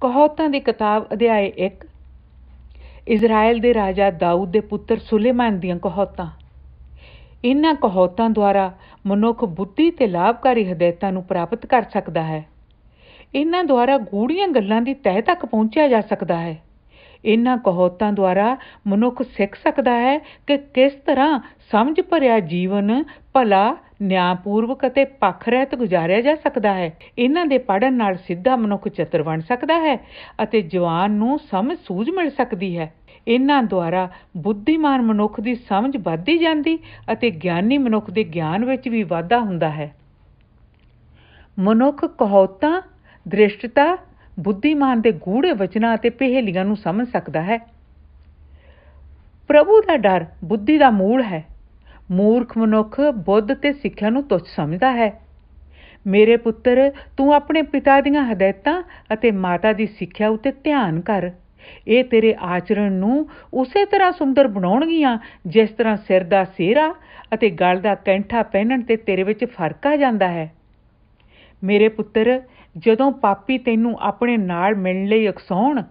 ਕਹਾਵਤਾਂ ਦੀ ਕਿਤਾਬ ਅਧਿਆਇ 1 ਇਜ਼ਰਾਈਲ ਦੇ ਰਾਜਾ ਦਾਊਦ ਦੇ ਪੁੱਤਰ ਸੁਲੇਮਾਨ ਦੀਆਂ ਕਹਾਵਤਾਂ ਇਹਨਾਂ ਕਹਾਵਤਾਂ ਦੁਆਰਾ ਮਨੁੱਖ ਬੁੱਧੀ ਤੇ ਲਾਭਕਾਰੀ ਹਦਾਇਤਾਂ ਨੂੰ ਪ੍ਰਾਪਤ ਕਰ ਸਕਦਾ ਹੈ ਇਹਨਾਂ ਦੁਆਰਾ ਗੂੜੀਆਂ ਗੱਲਾਂ ਦੀ ਤਹਿ ਤੱਕ ਪਹੁੰਚਿਆ ਜਾ ਸਕਦਾ ਹੈ ਇਹਨਾਂ ਕਹਾਵਤਾਂ ਦੁਆਰਾ ਮਨੁੱਖ ਸਿੱਖ ਸਕਦਾ ਹੈ ਕਿ ਕਿਸ ਤਰ੍ਹਾਂ ਸਮਝ ਭਰਿਆ ਜੀਵਨ ਭਲਾ ਨਿਆਂਪੂਰਵਕ ਅਤੇ ਪੱਖ ਰਹਿਤ ਗੁਜ਼ਾਰਿਆ ਜਾ ਸਕਦਾ ਹੈ ਇਹਨਾਂ ਦੇ ਪੜਨ ਨਾਲ ਸਿੱਧਾ ਮਨੁੱਖ ਚਤਰ ਬਣ ਸਕਦਾ ਹੈ ਅਤੇ ਜਵਾਨ ਨੂੰ ਸਮਝ ਸੂਝ ਮਿਲ ਸਕਦੀ ਹੈ ਇਹਨਾਂ ਦੁਆਰਾ ਬੁੱਧੀਮਾਨ ਮਨੁੱਖ ਦੀ ਸਮਝ ਵੱਧਦੀ ਜਾਂਦੀ ਅਤੇ ਗਿਆਨੀ ਮਨੁੱਖ ਦੇ ਗਿਆਨ ਵਿੱਚ ਵੀ ਵਾਧਾ ਹੁੰਦਾ ਹੈ ਮਨੁੱਖ ਕਹਾਵਤਾਂ ਦ੍ਰਿਸ਼ਟਤਾ ਬੁੱਧੀਮਾਨ ਦੇ ਗੂੜੇ ਵਚਨਾਂ ਅਤੇ ਪਹਿਲੀਆਂ ਨੂੰ ਸਮਝ ਸਕਦਾ ਹੈ ਪ੍ਰਭੂ ਦਾ ਡਰ ਬੁੱਧੀ ਦਾ ਮੂਲ ਹੈ ਮੂਰਖ ਮਨੁੱਖ ਬੁੱਧ ਤੇ ਸਿੱਖਿਆ ਨੂੰ ਤੁੱਛ ਸਮਝਦਾ ਹੈ ਮੇਰੇ ਪੁੱਤਰ ਤੂੰ ਆਪਣੇ ਪਿਤਾ ਦੀਆਂ ਹਦਾਇਤਾਂ ਅਤੇ ਮਾਤਾ ਦੀ ਸਿੱਖਿਆ ਉਤੇ ਧਿਆਨ ਕਰ ਇਹ ਤੇਰੇ ਆਚਰਣ ਨੂੰ ਉਸੇ ਤਰ੍ਹਾਂ ਸੁੰਦਰ ਬਣਾਉਣਗੀਆਂ ਜਿਸ ਤਰ੍ਹਾਂ ਸਿਰ ਦਾ ਸੇਰਾ ਅਤੇ ਗਲ ਦਾ ਕੈਂਠਾ ਪਹਿਨਣ ਤੇ ਤੇਰੇ ਵਿੱਚ ਫਰਕ ਆ ਜਾਂਦਾ ਹੈ ਮੇਰੇ ਪੁੱਤਰ ਜਦੋਂ ਪਾਪੀ ਤੈਨੂੰ ਆਪਣੇ ਨਾਲ ਮਿਲਣ ਲਈ ਉਕਸਾਉਣ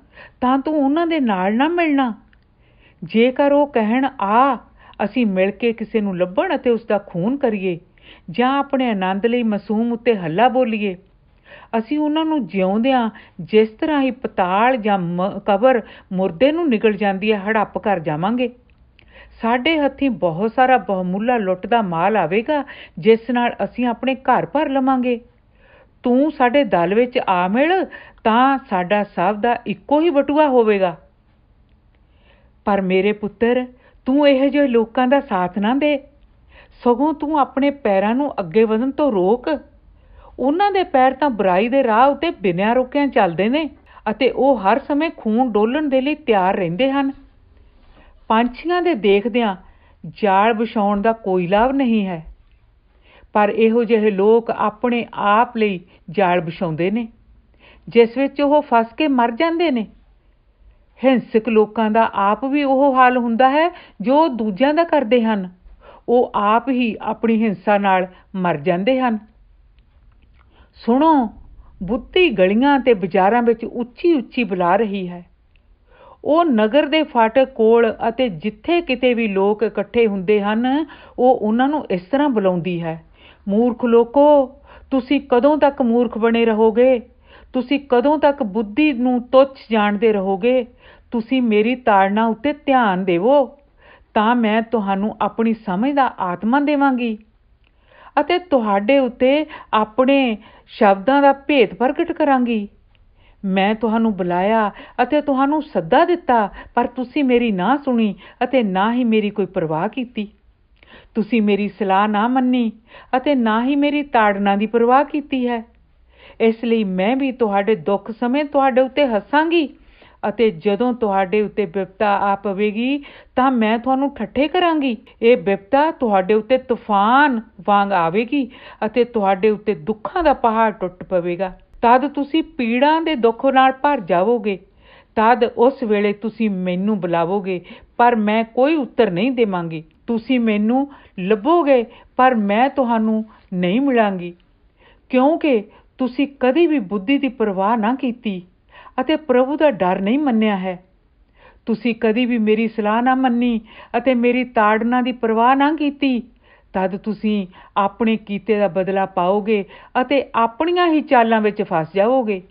ਤਾਂ ਤੂੰ ਉਹਨਾਂ ਦੇ ਨਾਲ ਨਾ ਮਿਲਣਾ ਜੇਕਰ ਉਹ ਕਹਿਣ ਆ ਅਸੀਂ ਮਿਲ ਕੇ ਕਿਸੇ ਨੂੰ ਲੱਭਣ ਅਤੇ ਉਸ ਦਾ ਖੂਨ ਕਰੀਏ ਜਾਂ ਆਪਣੇ ਆਨੰਦ ਲਈ ਮਾਸੂਮ ਉੱਤੇ ਹੱਲਾ ਬੋਲੀਏ ਅਸੀਂ ਉਹਨਾਂ ਨੂੰ ਜਿਉਂਦਿਆਂ ਜਿਸ ਤਰ੍ਹਾਂ ਹੀ ਪਤਾਲ ਜਾਂ ਕਬਰ ਮੁਰਦੇ ਨੂੰ ਨਿਕਲ ਜਾਂਦੀ ਹੈ ਹੜੱਪ ਕਰ ਜਾਵਾਂਗੇ ਸਾਡੇ ਹੱਥੀਂ ਬਹੁਤ ਸਾਰਾ ਬਹੁਮੁੱਲਾ ਲੁੱਟ ਦਾ ਮਾਲ ਆਵੇਗਾ ਜਿਸ ਨਾਲ ਅਸੀਂ ਆਪਣੇ ਘਰ ਭਰ ਲਵਾਂਗੇ ਤੂੰ ਸਾਡੇ ਦਲ ਵਿੱਚ ਆ ਮਿਲ ਤਾਂ ਸਾਡਾ ਸਭ ਦਾ ਇੱਕੋ ਹੀ ਬਟੂਆ ਹੋਵੇਗਾ ਪਰ ਮੇਰੇ ਪੁੱਤਰ ਤੂੰ ਇਹੋ ਜਿਹੇ ਲੋਕਾਂ ਦਾ ਸਾਥ ਨਾ ਦੇ ਸਗੋਂ ਤੂੰ ਆਪਣੇ ਪੈਰਾਂ ਨੂੰ ਅੱਗੇ ਵਧਣ ਤੋਂ ਰੋਕ ਉਹਨਾਂ ਦੇ ਪੈਰ ਤਾਂ ਬੁਰਾਈ ਦੇ ਰਾਹ ਉਤੇ ਬਿਨਾਂ ਰੁਕਿਆਂ ਚੱਲਦੇ ਨੇ ਅਤੇ ਉਹ ਹਰ ਸਮੇਂ ਖੂਨ ਡੋਲਣ ਦੇ ਲਈ ਤਿਆਰ ਰਹਿੰਦੇ ਹਨ ਪੰਛੀਆਂ ਦੇ ਦੇਖਦਿਆਂ ਜਾਲ ਵਿਛਾਉਣ ਦਾ ਕੋਈ ਲਾਭ ਨਹੀਂ ਹੈ ਪਰ ਇਹੋ ਜਿਹੇ ਲੋਕ ਆਪਣੇ ਆਪ ਲਈ ਜਾਲ ਵਿਛਾਉਂਦੇ ਨੇ ਜਿਸ ਵਿੱਚ ਉਹ ਫਸ ਕੇ ਮਰ ਜਾਂਦੇ ਨੇ ਹਿੰਸਕ ਲੋਕਾਂ ਦਾ ਆਪ ਵੀ ਉਹ ਹਾਲ ਹੁੰਦਾ ਹੈ ਜੋ ਦੂਜਿਆਂ ਦਾ ਕਰਦੇ ਹਨ ਉਹ ਆਪ ਹੀ ਆਪਣੀ ਹਿੰਸਾ ਨਾਲ ਮਰ ਜਾਂਦੇ ਹਨ ਸੁਣੋ ਬੁੱਤੀ ਗਲੀਆਂ ਤੇ ਬਾਜ਼ਾਰਾਂ ਵਿੱਚ ਉੱਚੀ ਉੱਚੀ ਬੁਲਾ ਰਹੀ ਹੈ ਉਹ ਨਗਰ ਦੇ ਫਾਟਕ ਕੋਲ ਅਤੇ ਜਿੱਥੇ ਕਿਤੇ ਵੀ ਲੋਕ ਇਕੱਠੇ ਹੁੰਦੇ ਹਨ ਉਹ ਉਹਨਾਂ ਨੂੰ ਇਸ ਤਰ੍ਹਾਂ ਬੁਲਾਉਂਦੀ ਹੈ ਮੂਰਖ ਲੋਕੋ ਤੁਸੀਂ ਕਦੋਂ ਤੱਕ ਮੂਰਖ ਬਣੇ ਰਹੋਗੇ ਤੁਸੀਂ ਕਦੋਂ ਤੱਕ ਬੁੱਧੀ ਨੂੰ ਤੁੱਛ ਜਾਣਦੇ ਰਹੋਗੇ ਤੁਸੀਂ ਮੇਰੀ ਤਾੜਨਾ ਉੱਤੇ ਧਿਆਨ ਦੇਵੋ ਤਾਂ ਮੈਂ ਤੁਹਾਨੂੰ ਆਪਣੀ ਸਮਝ ਦਾ ਆਤਮਾ ਦੇਵਾਂਗੀ ਅਤੇ ਤੁਹਾਡੇ ਉੱਤੇ ਆਪਣੇ ਸ਼ਬਦਾਂ ਦਾ ਭੇਤ ਪ੍ਰਗਟ ਕਰਾਂਗੀ ਮੈਂ ਤੁਹਾਨੂੰ ਬੁਲਾਇਆ ਅਤੇ ਤੁਹਾਨੂੰ ਸੱਦਾ ਦਿੱਤਾ ਪਰ ਤੁਸੀਂ ਮੇਰੀ ਨਾ ਸੁਣੀ ਅਤੇ ਨਾ ਹੀ ਮੇਰੀ ਕੋਈ ਪਰਵਾਹ ਕੀਤੀ ਤੁਸੀਂ ਮੇਰੀ ਸਲਾਹ ਨਾ ਮੰਨੀ ਅਤੇ ਨਾ ਹੀ ਮੇਰੀ ਤਾੜਨਾ ਦੀ ਪਰਵਾਹ ਕੀਤੀ ਹੈ ਇਸ ਲਈ ਮੈਂ ਵੀ ਤੁਹਾਡੇ ਦੁੱਖ ਸਮੇਂ ਤੁਹਾਡੇ ਉੱਤੇ ਹੱਸਾਂਗੀ ਅਤੇ ਜਦੋਂ ਤੁਹਾਡੇ ਉੱਤੇ ਵਿਪਤਾ ਆ ਪਵੇਗੀ ਤਾਂ ਮੈਂ ਤੁਹਾਨੂੰ ਠੱਠੇ ਕਰਾਂਗੀ ਇਹ ਵਿਪਤਾ ਤੁਹਾਡੇ ਉੱਤੇ ਤੂਫਾਨ ਵਾਂਗ ਆਵੇਗੀ ਅਤੇ ਤੁਹਾਡੇ ਉੱਤੇ ਦੁੱਖਾਂ ਦਾ ਪਹਾੜ ਟੁੱਟ ਪਵੇਗਾ ਤਦ ਤੁਸੀਂ ਪੀੜਾਂ ਦੇ ਦੁੱਖ ਨਾਲ ਭਰ ਜਾਵੋਗੇ ਤਦ ਉਸ ਵੇਲੇ ਤੁਸੀਂ ਮੈਨੂੰ ਬੁਲਾਵੋਗੇ ਪਰ ਮੈਂ ਕੋਈ ਉੱਤਰ ਨਹੀਂ ਦੇਵਾਂਗੀ ਤੁਸੀਂ ਮੈਨੂੰ ਲੱਭੋਗੇ ਪਰ ਮੈਂ ਤੁਹਾਨੂੰ ਨਹੀਂ ਮਿਲਾਂਗੀ ਕਿਉਂਕਿ ਤੁਸੀਂ ਕਦੀ ਵੀ ਬੁੱਧੀ ਦੀ ਪਰਵਾਹ ਨਾ ਕੀਤੀ ਅਤੇ ਪ੍ਰਭੂ ਦਾ ਡਰ ਨਹੀਂ ਮੰਨਿਆ ਹੈ ਤੁਸੀਂ ਕਦੀ ਵੀ ਮੇਰੀ ਸਲਾਹ ਨਾ ਮੰਨੀ ਅਤੇ ਮੇਰੀ ਤਾੜਨਾ ਦੀ ਪਰਵਾਹ ਨਾ ਕੀਤੀ ਤਦ ਤੁਸੀਂ ਆਪਣੇ ਕੀਤੇ ਦਾ ਬਦਲਾ ਪਾਓਗੇ ਅਤੇ ਆਪਣੀਆਂ ਹੀ ਚਾਲਾਂ ਵਿੱਚ ਫਸ ਜਾਓਗੇ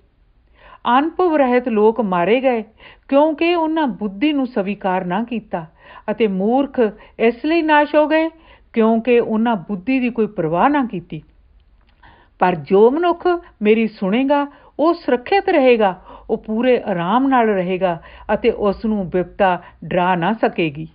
ਅਨੁਭਵ ਰਹਿਤ ਲੋਕ ਮਾਰੇ ਗਏ ਕਿਉਂਕਿ ਉਹਨਾਂ ਬੁੱਧੀ ਨੂੰ ਸਵੀਕਾਰ ਨਾ ਕੀਤਾ ਅਤੇ ਮੂਰਖ ਇਸ ਲਈ ਨਾਸ਼ ਹੋ ਗਏ ਕਿਉਂਕਿ ਉਹਨਾਂ ਬੁੱਧੀ ਦੀ ਕੋਈ ਪਰਵਾਹ ਨਾ ਕੀਤੀ ਪਰ ਜੋ ਮਨੁੱਖ ਮੇਰੀ ਸੁਣੇਗਾ ਉਹ ਸੁਰੱਖਿਅਤ ਰਹੇਗਾ ਉਹ ਪੂਰੇ ਆਰਾਮ ਨਾਲ ਰਹੇਗਾ ਅਤੇ ਉਸ ਨੂੰ ਵਿਪਤਾ ਡਰਾ ਨਾ ਸਕੇਗੀ